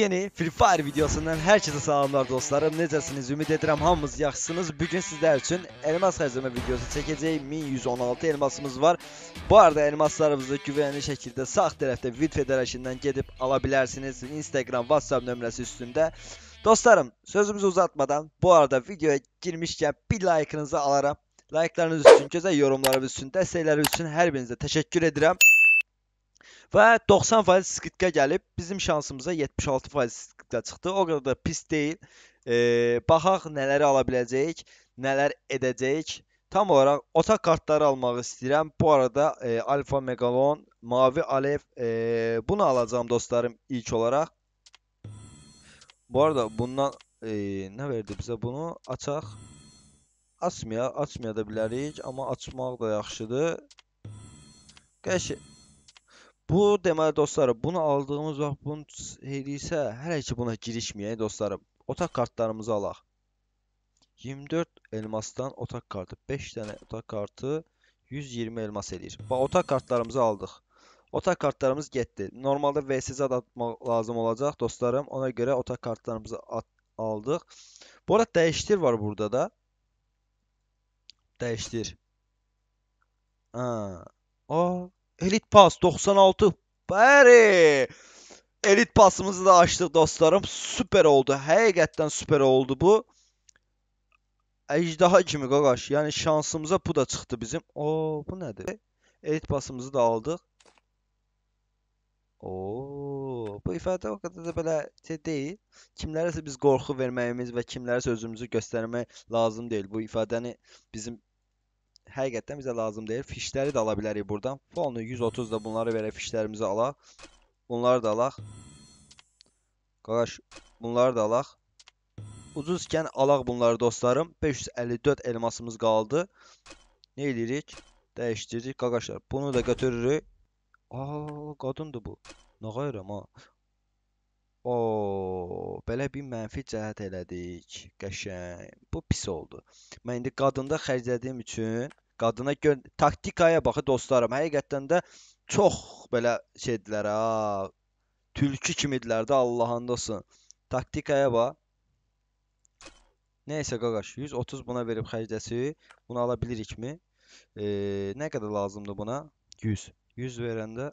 Yeni Free Fire videosundan herkese selamlar dostlarım. Necəsiniz? Ümid edirəm hamınız yaxşısınız. Bugün sizler için elmas xəzinə videosu çəkəcəyik. 1116 elmasımız var. Bu arada elmaslarımızı güvenli şekilde sağ tarafta Vid Federasyonu'ndan gedib ala bilərsiniz. Instagram, WhatsApp nömrəsi üstünde Dostlarım sözümüzü uzatmadan bu arada videoya girmişken bir like'ınızı alaram. Like'larınız üçün, gözəl yorumlarınız üçün, dəstəkləriniz üçün hər birinizə təşəkkür edirəm. Və 90% skitqə gəlib bizim şansımıza 76% skitqə çıxdı. O qədər də pis deyil. E, baxaq nələri ala biləcəyik, nələr edəcəyik. Tam olaraq otaq kartları almaq istəyirəm. Bu arada e, Alfa Megalon, Mavi Alev e, bunu alacağam dostlarım ilk olaraq. Bu arada bundan e, nə verdi bizə bunu? Açaq. Açmaya, açmaya da bilərik, amma açmaq da yaxşıdır. Qəşəng Bu demeli dostlarım. Bunu aldığımız vaxt bunun hediyisə hələ ki buna girişməyək dostlarım. Otaq kartlarımızı alaq. 24 elmasdan otaq kartı. 5 tane otaq kartı 120 elmas eləyir. Bax kartlarımızı aldıq. Otaq kartlarımız getdi. Normalde VSC atmaq lazım olacaq dostlarım. Ona göre otaq kartlarımızı at aldıq. Bu arada dəyişdir var burada da. Değiştir. Ha. O Elit pas 96. Bari. Elit pasımızı da açtık dostlarım. Süper oldu. Hakikaten süper oldu bu. Ejdaha kimi qaqaş. Yani şansımıza bu da çıxdı bizim. O, bu nədir? Elit pasımızı da aldıq. Oo, bu ifade o kadar da böyle şey deyil. Kimlərəsə biz qorxu verməyimiz ve kimlərəsə özümüzü göstərmək lazım değil. Bu ifadeni hani bizim həqiqətən bizə lazım deyil. Fişləri də ala bilərik buradan. Fonu 130 da bunları verək fişlərimizi alaq. Bunları da alaq. Qaqaş bunları da alaq. Ucuz ikən alaq bunları dostlarım. 554 elmasımız qaldı. Ne edirik? Dəyişdiririk. Qaqaşlar bunu da götürürük. Aa, qadındır bu. Nə qayıram ha. O, belə bir mənfi cəhət elədik. Qəşəng. Bu pis oldu. Mən indi qadında xərclədiyim üçün qadına taktikaya baxı dostlarım. Həqiqətən də çox belə şeydilər ha. Tülkü kimidilər də Allahındasın. Taktikaya bax. Nəysə qaqaş 130 buna verib xərcləsi. Bunu ala bilirikmi? Ee, nə qədər lazımdır buna? 100. 100 verəndə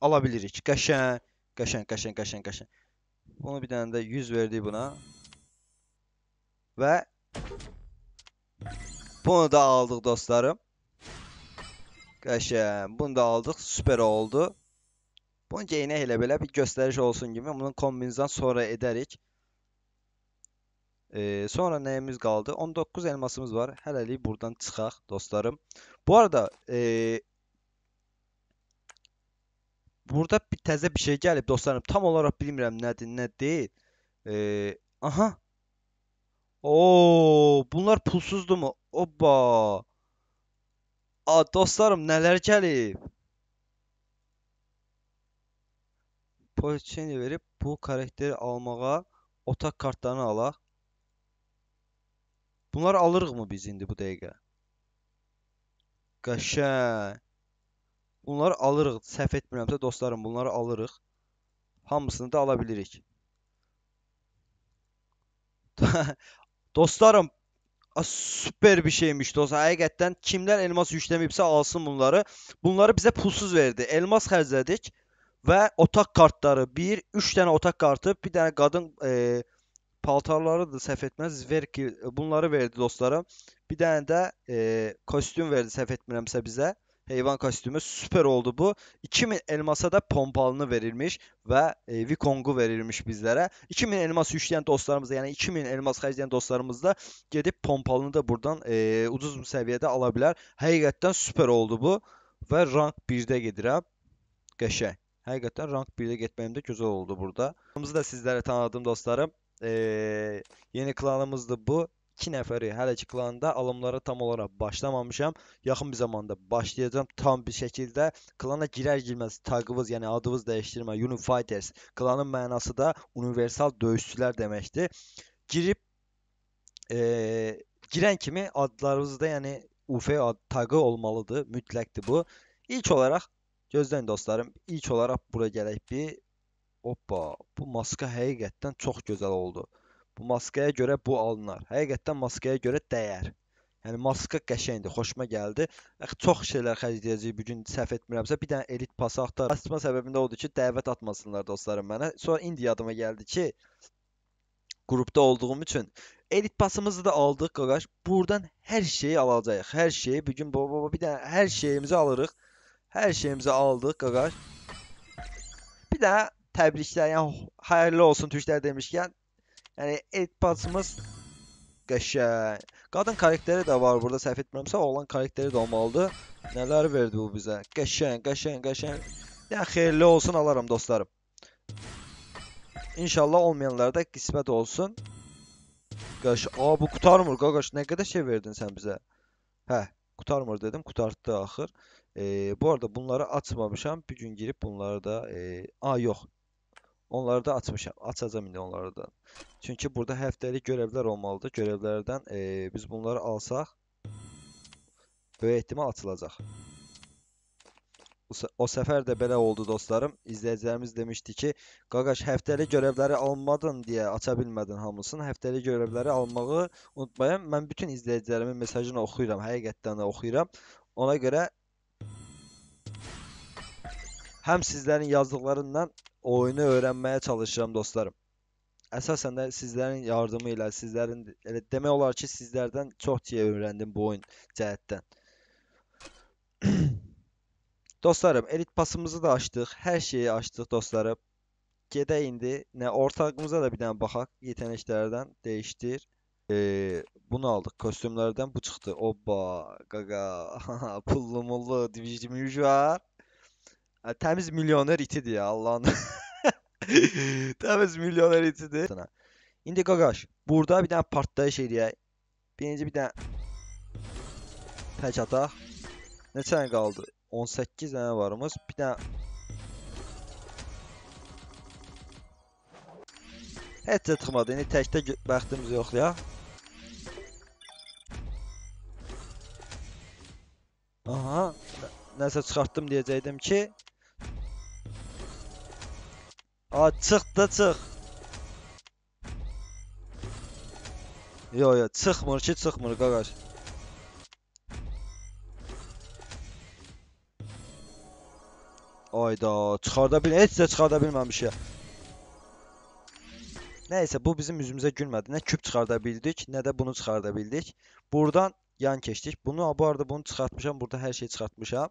ala bilirik. Qəşəng, qəşəng, qəşəng, qəşəng, qəşəng. Bunu bir tane de 100 verdi buna. Ve bunu da aldık dostlarım. Qəşəm. Bunu da aldık, Süper oldu. Bunu geyinə elə belə bir gösteriş olsun gibi. Bunun kombinizden sonra edərik. Ee, sonra neyimiz kaldı? 19 elmasımız var. Helali buradan çıxaq dostlarım. Bu arada e, burada bir təzə bir şey gəlib dostlarım. Tam olarak bilmirəm nədir, nə deyil. E, ee, aha. Oo, bunlar pulsuzdu mu? Oba. A, dostlarım neler gəlib? Poliçeni verib bu karakteri almağa otak kartlarını alaq. Bunlar alırıq mı biz indi bu dəqiqə? Qəşəng. Bunları alırıq. Səhv etmirəmsə dostlarım bunları alırıq. Hamısını da alabilirik. dostlarım süper bir şeymiş dostlar. Həqiqətən kimlər elmas yükləməyibsə alsın bunları. Bunları bizə pulsuz verdi. Elmas xərclədik və otaq kartları. Bir, üç dənə otaq kartı, bir dənə qadın e, paltarları da səhv etməz. Ver ki e, bunları verdi dostlarım. Bir dənə də e, kostyum verdi səhv etmirəmsə bizə. Heyvan kostümü süper oldu bu. 2000 elmasa da pompalını verilmiş ve e, Vikong'u verilmiş bizlere. 2000 elmas yükleyen dostlarımıza yani 2000 elmas harcayan dostlarımız da gidip pompalını da buradan e, ucuz bir seviyede alabilir. Hakikaten süper oldu bu. Ve rank 1'də gedirəm. Qəşəng. Həqiqətən rank 1'də gitmemde güzel oldu burada. Biz da sizlere tanıdım dostlarım. Ee, yeni da bu iki nəfəri hələ ki klanda alımlara tam olarak başlamamışam. Yaxın bir zamanda başlayacağım tam bir şəkildə. Klana girer girmez tagımız yəni adımız dəyişdirmə, Unifighters. Klanın mənası da universal döyüşçülər deməkdir. Girib e, girən kimi adlarınızda yəni UF ad tagı olmalıdır. Mütləqdir bu. İlk olarak gözləyin dostlarım. İlk olarak bura gələk bir Hoppa, bu maska həqiqətən çox gözəl oldu. Bu maskaya görə bu alınar. Həqiqətən maskaya görə dəyər. Yəni maska qəşəngdir, xoşuma gəldi. Axı çox şeylər xərcləyəcəyik bu gün səhv etmirəmsə, bir dənə elit pası axtarıram. Açma səbəbim də odur ki, dəvət atmasınlar dostlarım mənə. Sonra indi yadıma gəldi ki, qrupda olduğum üçün elit pasımızı da aldıq qardaş. Burdan hər şeyi alacağıq. Hər şeyi bu gün baba bir dənə hər şeyimizi alırıq. Hər şeyimizi aldıq qardaş. Bir də təbriklər, yəni hayırlı olsun Türklər demişkən Yani ilk pasımız Geçen. Qadın karakteri de var burada, səhv etmirəmsə, oğlan karakteri de olmalıdır. Neler verdi bu bize? Qəşən, qəşən, qəşən. Ya hayırlı olsun alarım dostlarım. İnşallah olmayanlarda kismet olsun. Qaş, aa bu kurtarmır. qaqaş. ne kadar şey verdin sen bize? He, kurtarmır dedim, kurtardı ahır. E, bu arada bunları atmamışam Bir gün girib bunları da e, a yox, Onları da açmışam. Açacağam indi onları da. Çünki burada həftəlik görevlər olmalıdır. Görevlərdən e, biz bunları alsaq böyük ehtimal açılacaq. O, o səfər də belə oldu dostlarım. İzləyicilərimiz demişdi ki, qaqaş həftəlik görevləri almadın deyə aça bilmədin hamısını. Həftəlik görevləri almağı unutmayın. Mən bütün izləyicilərimin mesajını oxuyuram. Həqiqətən də oxuyuram. Ona görə Hem sizlerin yazdıklarından oyunu öğrenmeye çalışacağım dostlarım. Esasen de sizlerin yardımıyla, sizlerin evet demək olar ki, sizlərdən çox şey öğrendim bu oyun cəhətdən. dostlarım, elit pasımızı da açtık, her şeyi açtık dostlarım. Gedək indi, ne ortağımıza da bir dənə bakak yeteneklerden değiştir. Ee, bunu aldık kostümlerden bu çıktı. Oba gaga pullu mullu divici var. Ha, təmiz milyoner itidir ya Allahın. təmiz milyoner itidir. İndi qaqaş, burada bir dənə partlayış eləyək. Birinci bir dənə pək ataq. Neçə dənə qaldı? 18 dənə varımız. Bir dənə Heç də çıxmadı. İndi təkdə bəxtimizi yoxlayaq. Aha, nəsə çıxartdım deyəcəydim ki, A çıx da çıx. Yo yo çıxmır ki, çıxmır qaqaş. Ayda, çıxarda bil, heç də çıxarda bilməmiş ya. Nəysə, bu bizim üzümüzə gülmədi. Nə küp çıxarda bildik, nə də bunu çıxarda bildik. Buradan yan keçdik. Bunu bu arada bunu çıxartmışam. Burada hər şeyi çıxartmışam.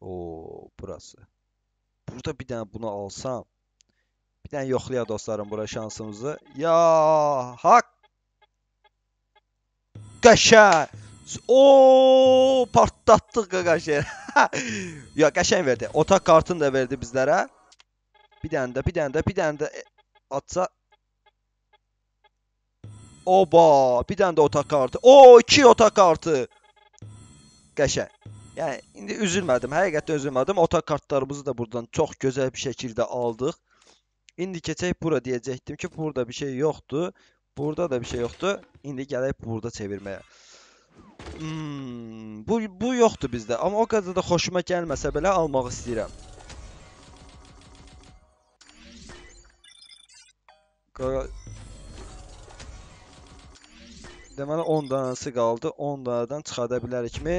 O, burası. Burada bir dənə bunu alsam Birden yokluya dostlarım bura şansımızı. Ya hak. Kaşa. O partlattık arkadaşlar. ya kaşen verdi. Otak kartını da verdi bizlere. Bir tane de bir tane de bir tane de e, atsa. Oba bir tane de otak kartı. O iki otak kartı. Kaşen. Yəni indi üzülmədim. Həqiqətən üzülmedim. Otak kartlarımızı da buradan çok güzel bir şekilde aldıq. İndi keçək bura deyəcəkdim ki, burada bir şey yoxdur. Burada da bir şey yoxdur. İndi gələk burada çevirməyə. Hmm, bu, bu yoxdur bizdə. Amma o qədər də xoşuma gəlməsə belə almaq istəyirəm. Qara... Deməli 10 danası qaldı. 10 danadan çıxarda bilərikmi?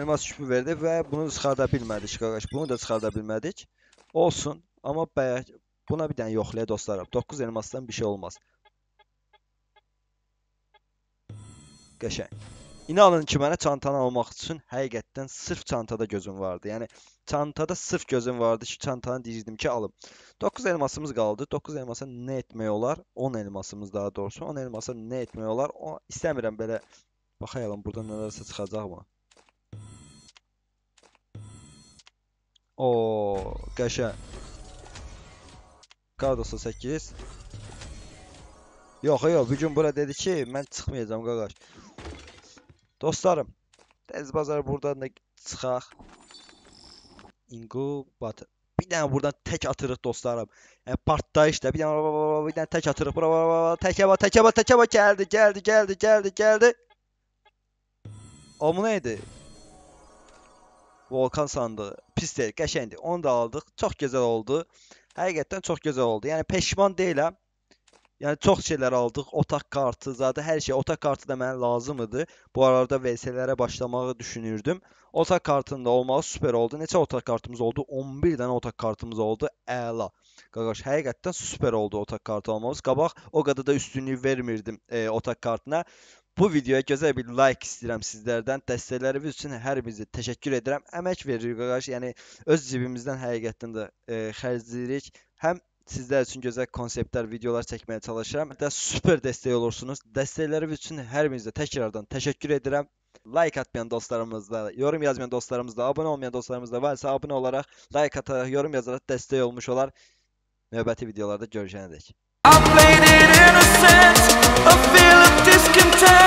Elmas küpü verdi və bunu çıxarda bilmədik qardaş. Bunu da çıxarda bilmədik. Olsun ama bayağı buna bir tane yoxlaya dostlarım. 9 elmasdan bir şey olmaz. Qəşəng. İnanın ki, mənə çantanı almaq üçün həqiqətdən sırf çantada gözüm vardı. Yəni çantada sırf gözüm vardı ki, çantanı deyirdim ki, alım. 9 elmasımız qaldı. 9 elmasa nə etmək olar? 10 elmasımız daha doğrusu. 10 elmasa nə etmək olar? O istəmirəm belə baxayalım burada nələrsə çıxacaqmı? O Gaşa. Kardosa 8. Yox, yox, bu gün bura dedi ki, ben çıkmayacağım qaqaş. Dostlarım, tez bazar buradan da çıxaq. Ingo bat. Bir dənə buradan tək atırıq dostlarım. Yəni e, partlayış da bir dənə bir dənə tək atırıq. Bura bura təkə bat, təkə bat, təkə bat geldi geldi geldi geldi geldi. O mu neydi? Volkan sandığı. Pis geçendi, Onu da aldık. Çok güzel oldu. Həqiqətən çok güzel oldu. Yani peşman değilim. Yani çok şeyler aldık. Otak kartı, zaten her şey. otak kartı da mənə lazım idi. Bu arada vs başlamayı başlamağı düşünürdüm. Otaq kartında olmağı süper oldu. Neçə otak kartımız oldu? 11 dənə otaq kartımız oldu. Əla. Qaqaş həqiqətən süper oldu otak kartı almamız. Kabak o kadar da üstünlüğü vermirdim e, otaq kartına. Bu videoya güzel bir like istəyirəm sizlerden Dəstəkləriniz üçün her birinizə teşekkür ederim. Əmək veririk qardaş, yani öz cibimizdən həqiqətən də e, xərcləyirik. Həm sizlər üçün gözəl konseptlər, videolar çəkməyə çalışıram. Hətta super dəstək olursunuz. Dəstəkləriniz üçün her birinizə tekrardan teşekkür ederim. Like atmayan dostlarımızda, yorum yazmayan dostlarımızda, abone olmayan dostlarımızda varsa abone olarak like atarak, yorum yazarak dəstək olmuş olar. Növbəti videolarda görüşənədək. I'm bleeding innocent, I feel discontent